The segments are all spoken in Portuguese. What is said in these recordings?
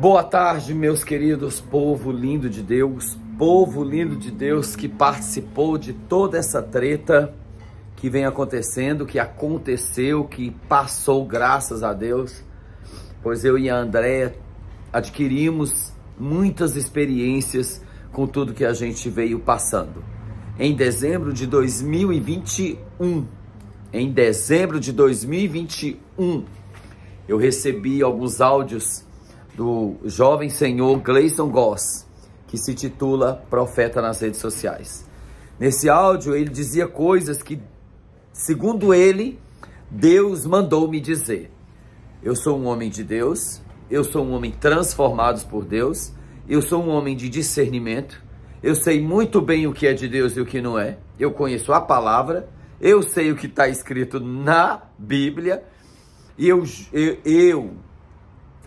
Boa tarde, meus queridos, povo lindo de Deus, povo lindo de Deus que participou de toda essa treta que vem acontecendo, que aconteceu, que passou, graças a Deus, pois eu e a Andréia adquirimos muitas experiências com tudo que a gente veio passando. Em dezembro de 2021, em dezembro de 2021, eu recebi alguns áudios do jovem senhor Gleison Goss, que se titula Profeta nas redes sociais. Nesse áudio, ele dizia coisas que, segundo ele, Deus mandou me dizer. Eu sou um homem de Deus, eu sou um homem transformado por Deus, eu sou um homem de discernimento, eu sei muito bem o que é de Deus e o que não é, eu conheço a palavra, eu sei o que está escrito na Bíblia, e eu, eu, eu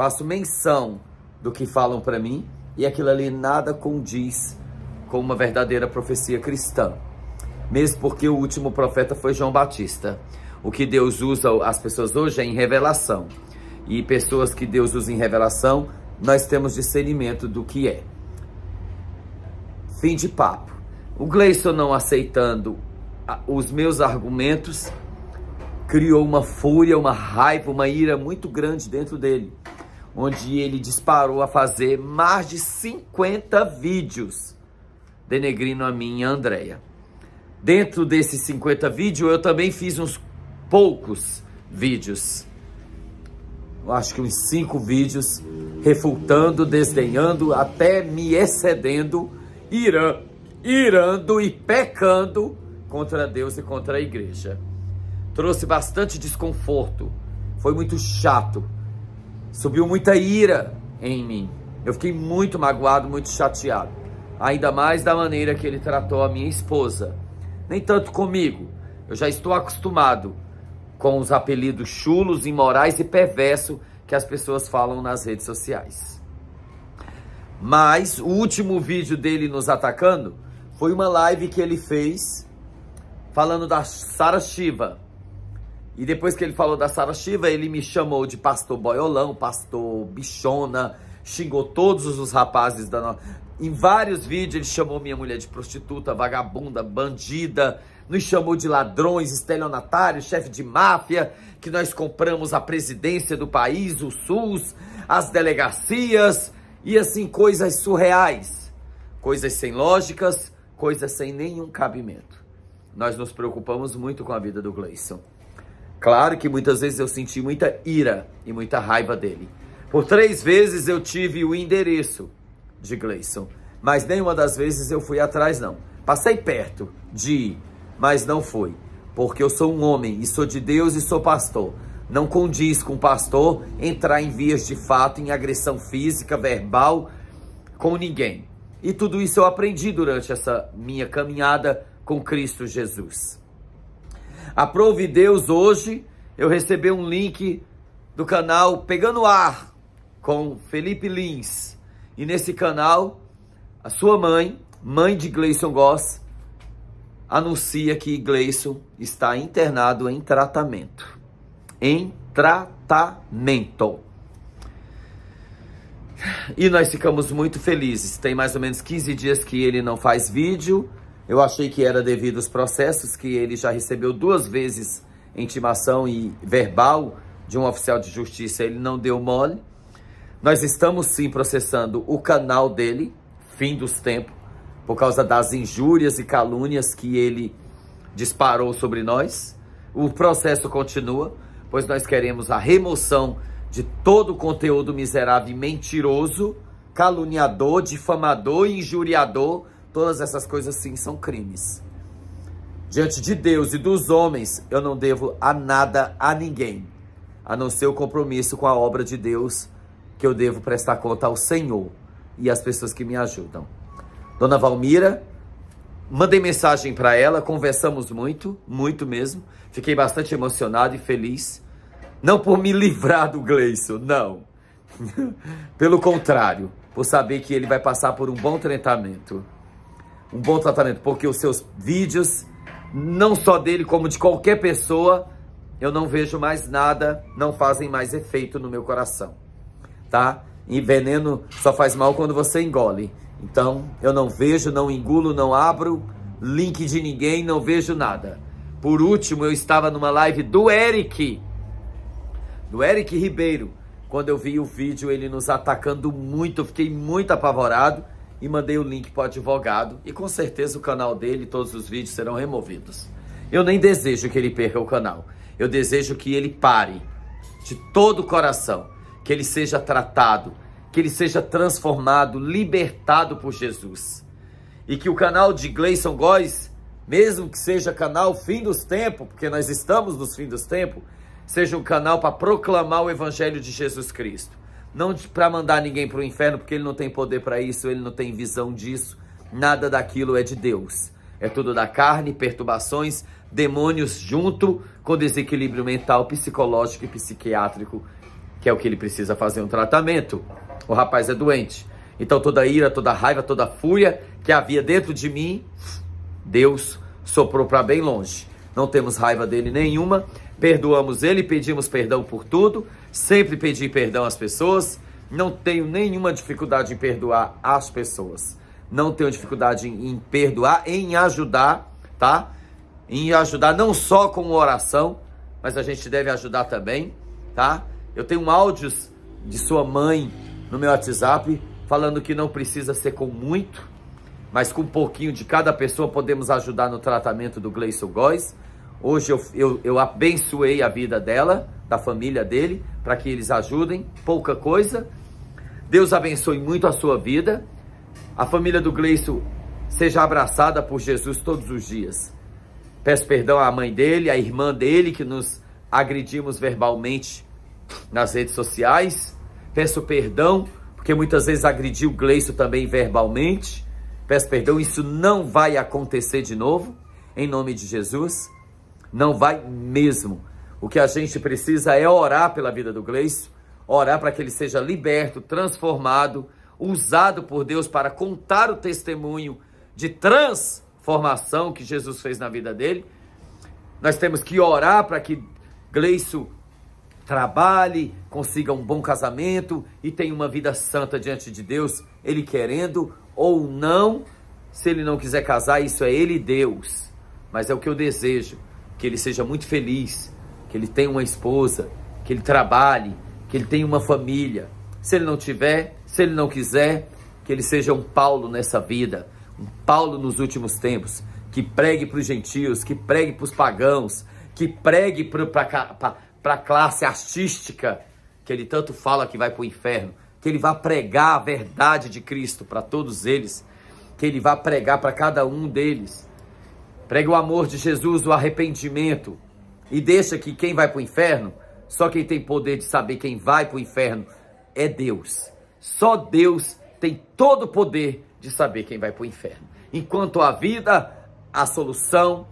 faço menção do que falam para mim e aquilo ali nada condiz com uma verdadeira profecia cristã. Mesmo porque o último profeta foi João Batista. O que Deus usa as pessoas hoje é em revelação. E pessoas que Deus usa em revelação, nós temos discernimento do que é. Fim de papo. O Gleison não aceitando os meus argumentos criou uma fúria, uma raiva, uma ira muito grande dentro dele onde ele disparou a fazer mais de 50 vídeos denegrindo a mim e a Andrea. Dentro desses 50 vídeos, eu também fiz uns poucos vídeos. Eu acho que uns 5 vídeos refutando, desdenhando, até me excedendo, irando, irando e pecando contra Deus e contra a igreja. Trouxe bastante desconforto. Foi muito chato Subiu muita ira em mim. Eu fiquei muito magoado, muito chateado. Ainda mais da maneira que ele tratou a minha esposa. Nem tanto comigo. Eu já estou acostumado com os apelidos chulos, imorais e perverso que as pessoas falam nas redes sociais. Mas o último vídeo dele nos atacando foi uma live que ele fez falando da Sara Shiva. E depois que ele falou da Sara Shiva, ele me chamou de pastor boiolão, pastor bichona, xingou todos os rapazes da nossa... Em vários vídeos ele chamou minha mulher de prostituta, vagabunda, bandida, nos chamou de ladrões, estelionatários, chefe de máfia, que nós compramos a presidência do país, o SUS, as delegacias, e assim, coisas surreais, coisas sem lógicas, coisas sem nenhum cabimento. Nós nos preocupamos muito com a vida do Gleison. Claro que muitas vezes eu senti muita ira e muita raiva dele. Por três vezes eu tive o endereço de Gleison, mas nenhuma das vezes eu fui atrás, não. Passei perto de ir, mas não fui, porque eu sou um homem e sou de Deus e sou pastor. Não condiz com pastor entrar em vias de fato, em agressão física, verbal, com ninguém. E tudo isso eu aprendi durante essa minha caminhada com Cristo Jesus. Aprove Deus hoje, eu recebi um link do canal Pegando Ar com Felipe Lins. E nesse canal, a sua mãe, mãe de Gleison Goss, anuncia que Gleison está internado em tratamento. Em tratamento. E nós ficamos muito felizes. Tem mais ou menos 15 dias que ele não faz vídeo eu achei que era devido aos processos que ele já recebeu duas vezes intimação e verbal de um oficial de justiça, ele não deu mole. Nós estamos sim processando o canal dele, fim dos tempos, por causa das injúrias e calúnias que ele disparou sobre nós. O processo continua, pois nós queremos a remoção de todo o conteúdo miserável e mentiroso, caluniador, difamador e injuriador Todas essas coisas sim são crimes. Diante de Deus e dos homens, eu não devo a nada a ninguém, a não ser o compromisso com a obra de Deus, que eu devo prestar conta ao Senhor e às pessoas que me ajudam. Dona Valmira, mandei mensagem para ela, conversamos muito, muito mesmo. Fiquei bastante emocionado e feliz. Não por me livrar do Gleison, não. Pelo contrário, por saber que ele vai passar por um bom tratamento um bom tratamento, porque os seus vídeos, não só dele, como de qualquer pessoa, eu não vejo mais nada, não fazem mais efeito no meu coração, tá? E veneno só faz mal quando você engole. Então, eu não vejo, não engulo, não abro link de ninguém, não vejo nada. Por último, eu estava numa live do Eric, do Eric Ribeiro, quando eu vi o vídeo ele nos atacando muito, fiquei muito apavorado e mandei o link para o advogado e com certeza o canal dele e todos os vídeos serão removidos. Eu nem desejo que ele perca o canal. Eu desejo que ele pare de todo o coração, que ele seja tratado, que ele seja transformado, libertado por Jesus. E que o canal de Gleison Góes, mesmo que seja canal fim dos tempos, porque nós estamos nos fim dos tempos, seja um canal para proclamar o evangelho de Jesus Cristo não para mandar ninguém para o inferno, porque ele não tem poder para isso, ele não tem visão disso, nada daquilo é de Deus. É tudo da carne, perturbações, demônios junto com desequilíbrio mental, psicológico e psiquiátrico, que é o que ele precisa fazer um tratamento. O rapaz é doente. Então toda a ira, toda raiva, toda fúria que havia dentro de mim, Deus soprou para bem longe. Não temos raiva dele nenhuma, Perdoamos ele, pedimos perdão por tudo. Sempre pedi perdão às pessoas. Não tenho nenhuma dificuldade em perdoar as pessoas. Não tenho dificuldade em perdoar, em ajudar, tá? Em ajudar não só com oração, mas a gente deve ajudar também, tá? Eu tenho áudios de sua mãe no meu WhatsApp falando que não precisa ser com muito, mas com um pouquinho de cada pessoa podemos ajudar no tratamento do Gleison Góes. Hoje eu, eu, eu abençoei a vida dela, da família dele, para que eles ajudem, pouca coisa. Deus abençoe muito a sua vida. A família do Gleison seja abraçada por Jesus todos os dias. Peço perdão à mãe dele, à irmã dele, que nos agredimos verbalmente nas redes sociais. Peço perdão, porque muitas vezes agredi o Gleison também verbalmente. Peço perdão, isso não vai acontecer de novo, em nome de Jesus. Não vai mesmo. O que a gente precisa é orar pela vida do Gleice, orar para que ele seja liberto, transformado, usado por Deus para contar o testemunho de transformação que Jesus fez na vida dele. Nós temos que orar para que Gleice trabalhe, consiga um bom casamento e tenha uma vida santa diante de Deus, ele querendo ou não. Se ele não quiser casar, isso é ele e Deus. Mas é o que eu desejo que ele seja muito feliz, que ele tenha uma esposa, que ele trabalhe, que ele tenha uma família. Se ele não tiver, se ele não quiser, que ele seja um Paulo nessa vida, um Paulo nos últimos tempos, que pregue para os gentios, que pregue para os pagãos, que pregue para a classe artística, que ele tanto fala que vai para o inferno, que ele vá pregar a verdade de Cristo para todos eles, que ele vá pregar para cada um deles, Pregue o amor de Jesus, o arrependimento. E deixa que quem vai para o inferno, só quem tem poder de saber quem vai para o inferno é Deus. Só Deus tem todo o poder de saber quem vai para o inferno. Enquanto a vida, a solução,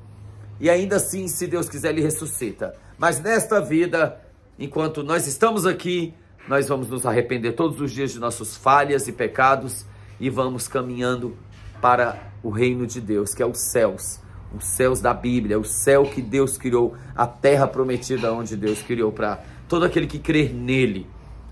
e ainda assim, se Deus quiser, ele ressuscita. Mas nesta vida, enquanto nós estamos aqui, nós vamos nos arrepender todos os dias de nossas falhas e pecados e vamos caminhando para o reino de Deus, que é os céus os céus da Bíblia, o céu que Deus criou, a terra prometida onde Deus criou para todo aquele que crer nele,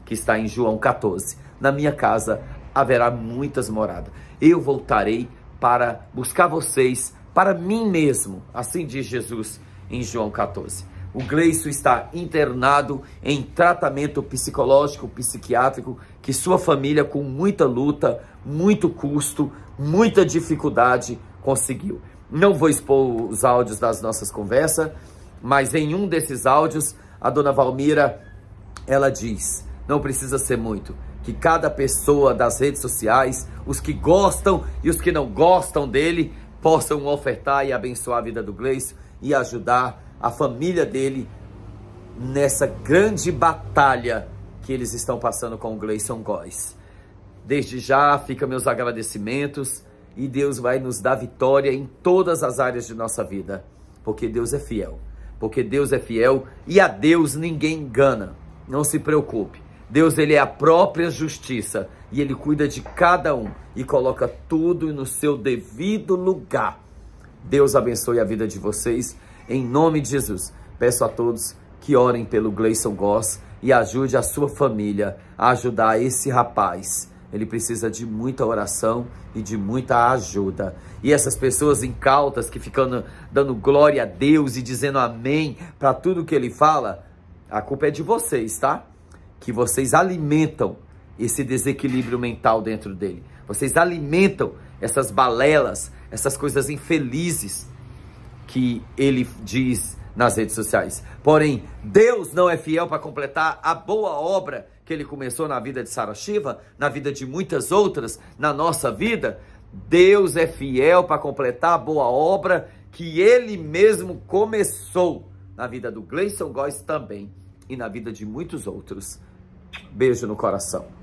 que está em João 14. Na minha casa haverá muitas moradas. Eu voltarei para buscar vocês, para mim mesmo, assim diz Jesus em João 14. O Gleison está internado em tratamento psicológico, psiquiátrico, que sua família, com muita luta, muito custo, muita dificuldade, conseguiu. Não vou expor os áudios das nossas conversas, mas em um desses áudios, a dona Valmira, ela diz, não precisa ser muito, que cada pessoa das redes sociais, os que gostam e os que não gostam dele, possam ofertar e abençoar a vida do Gleice e ajudar a família dele nessa grande batalha que eles estão passando com o Gleison Góes. Desde já, fica meus agradecimentos e Deus vai nos dar vitória em todas as áreas de nossa vida, porque Deus é fiel. Porque Deus é fiel e a Deus ninguém engana. Não se preocupe. Deus ele é a própria justiça e ele cuida de cada um e coloca tudo no seu devido lugar. Deus abençoe a vida de vocês. Em nome de Jesus, peço a todos que orem pelo Gleison Goss e ajude a sua família a ajudar esse rapaz ele precisa de muita oração e de muita ajuda. E essas pessoas incautas que ficam dando glória a Deus e dizendo amém para tudo que ele fala, a culpa é de vocês, tá? Que vocês alimentam esse desequilíbrio mental dentro dele. Vocês alimentam essas balelas, essas coisas infelizes que ele diz nas redes sociais. Porém, Deus não é fiel para completar a boa obra que ele começou na vida de Sara Shiva, na vida de muitas outras, na nossa vida. Deus é fiel para completar a boa obra que ele mesmo começou na vida do Gleison Góes também e na vida de muitos outros. Beijo no coração.